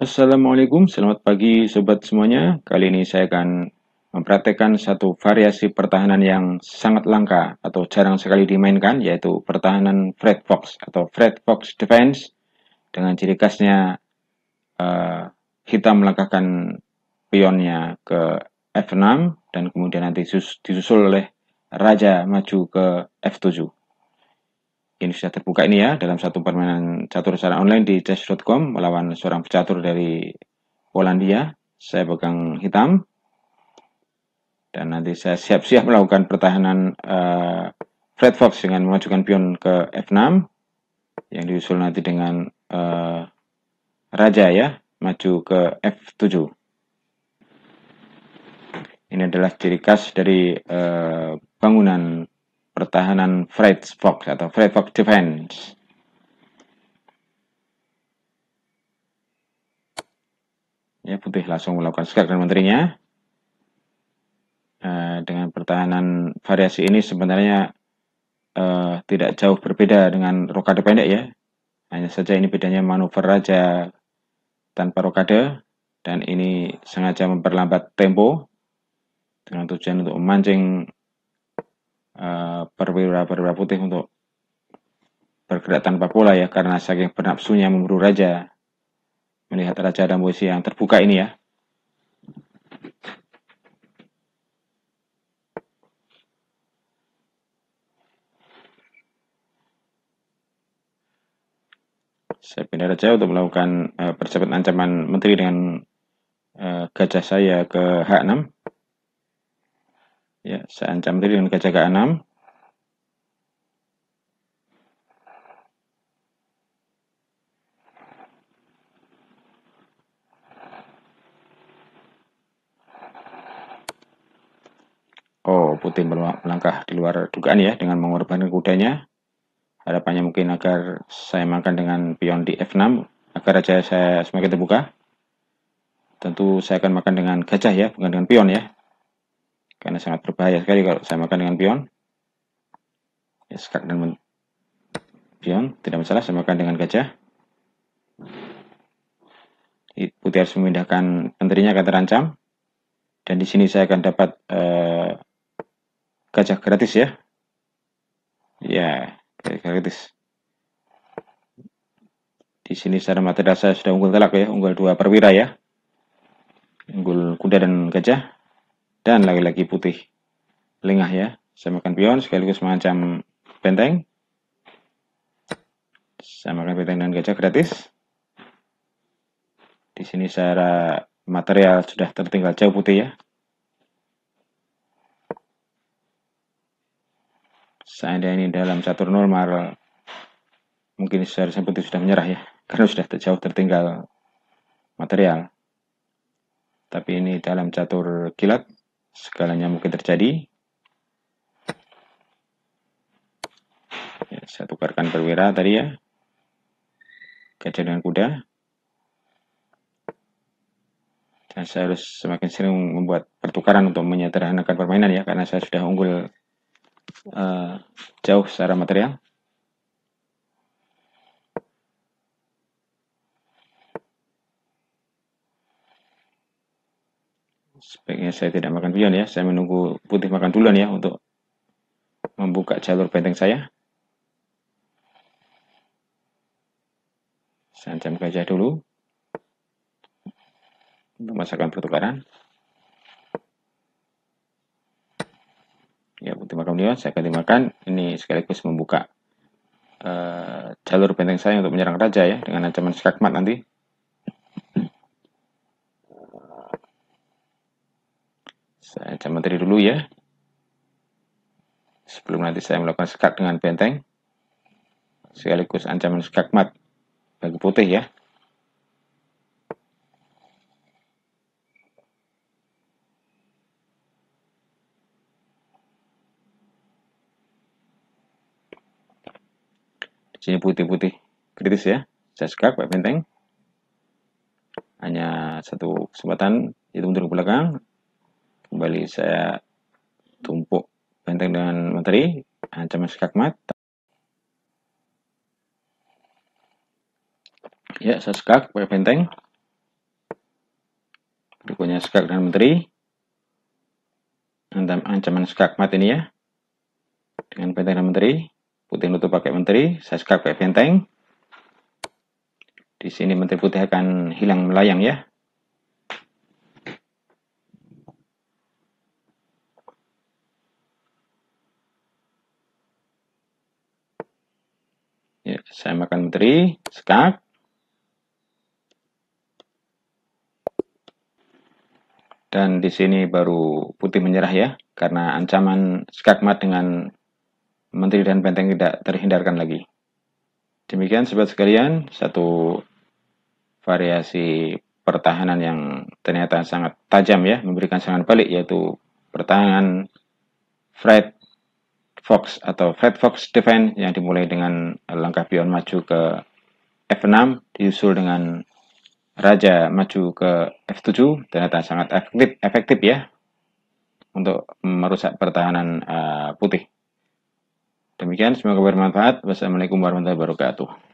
Assalamualaikum, selamat pagi sobat semuanya. Kali ini saya akan mempraktekkan satu variasi pertahanan yang sangat langka atau jarang sekali dimainkan, yaitu pertahanan Fred Fox atau Fred Fox Defense dengan ciri khasnya uh, kita melangkahkan pionnya ke F6 dan kemudian nanti disusul oleh Raja maju ke F7 ini sudah terbuka ini ya dalam satu permainan catur secara online di chess.com melawan seorang pecatur dari Polandia. Saya pegang hitam dan nanti saya siap-siap melakukan pertahanan uh, eh, Fred Fox dengan memajukan pion ke F6 yang diusul nanti dengan uh, raja ya maju ke F7. Ini adalah ciri khas dari uh, bangunan pertahanan Fred Fox atau Fred Fox Defense. Ya, putih langsung melakukan skak dan menterinya. Uh, dengan pertahanan variasi ini sebenarnya uh, tidak jauh berbeda dengan rokade pendek ya. Hanya saja ini bedanya manuver raja tanpa rokade dan ini sengaja memperlambat tempo dengan tujuan untuk memancing Eh, perwira-perwira putih untuk bergerak tanpa pola ya karena saking penapsunya memburu raja melihat raja dan posisi yang terbuka ini ya saya pindah raja untuk melakukan uh, eh, percepatan ancaman menteri dengan uh, gajah saya ke H6 Ya, saya ancam tadi dengan gajah ke-6. Oh, putih melangkah di luar dugaan ya dengan mengorbankan kudanya. Harapannya mungkin agar saya makan dengan pion di F6 agar aja saya semakin terbuka. Tentu saya akan makan dengan gajah ya, bukan dengan pion ya karena sangat berbahaya sekali kalau saya makan dengan pion ya skak dan pion tidak masalah saya makan dengan gajah putih harus memindahkan menterinya akan terancam dan di sini saya akan dapat uh, gajah gratis ya ya gajah gratis di sini secara materi saya sudah unggul telak ya unggul dua perwira ya unggul kuda dan gajah dan lagi-lagi putih lengah ya saya makan pion sekaligus macam benteng saya makan benteng dan gajah gratis di sini secara material sudah tertinggal jauh putih ya seandainya ini dalam catur normal mungkin seharusnya putih sudah menyerah ya karena sudah jauh tertinggal material tapi ini dalam catur kilat segalanya mungkin terjadi. Ya, saya tukarkan perwira tadi ya. Gajah dengan kuda. Dan saya harus semakin sering membuat pertukaran untuk menyederhanakan permainan ya, karena saya sudah unggul uh, jauh secara material. Sebaiknya saya tidak makan pion ya, saya menunggu putih makan duluan ya untuk membuka jalur benteng saya. saya ancam gajah dulu untuk masakan pertukaran. Ya, putih makan pion, saya akan makan. Ini sekaligus membuka uh, jalur benteng saya untuk menyerang raja ya dengan ancaman skakmat nanti. Saya akan menteri dulu ya. Sebelum nanti saya melakukan sekat dengan benteng. Sekaligus ancaman skakmat bagi putih ya. sini putih-putih kritis ya saya skak pak benteng hanya satu kesempatan itu mundur ke belakang kembali saya tumpuk benteng dengan materi, ancaman skakmat. Ya, saya skak pakai benteng. Berikutnya skak dengan materi. Ancaman skakmat ini ya. Dengan benteng dan menteri. Putih nutup pakai menteri. Saya skak pakai benteng. Di sini menteri putih akan hilang melayang ya. Saya makan menteri, skak. Dan di sini baru putih menyerah ya, karena ancaman skakmat dengan menteri dan benteng tidak terhindarkan lagi. Demikian sobat sekalian, satu variasi pertahanan yang ternyata sangat tajam ya, memberikan serangan balik yaitu pertahanan Fred Fox atau Fred Fox defend yang dimulai dengan langkah pion maju ke F6 diusul dengan Raja maju ke F7 ternyata sangat efektif, efektif ya untuk merusak pertahanan uh, putih. Demikian, semoga bermanfaat. Wassalamualaikum warahmatullahi wabarakatuh.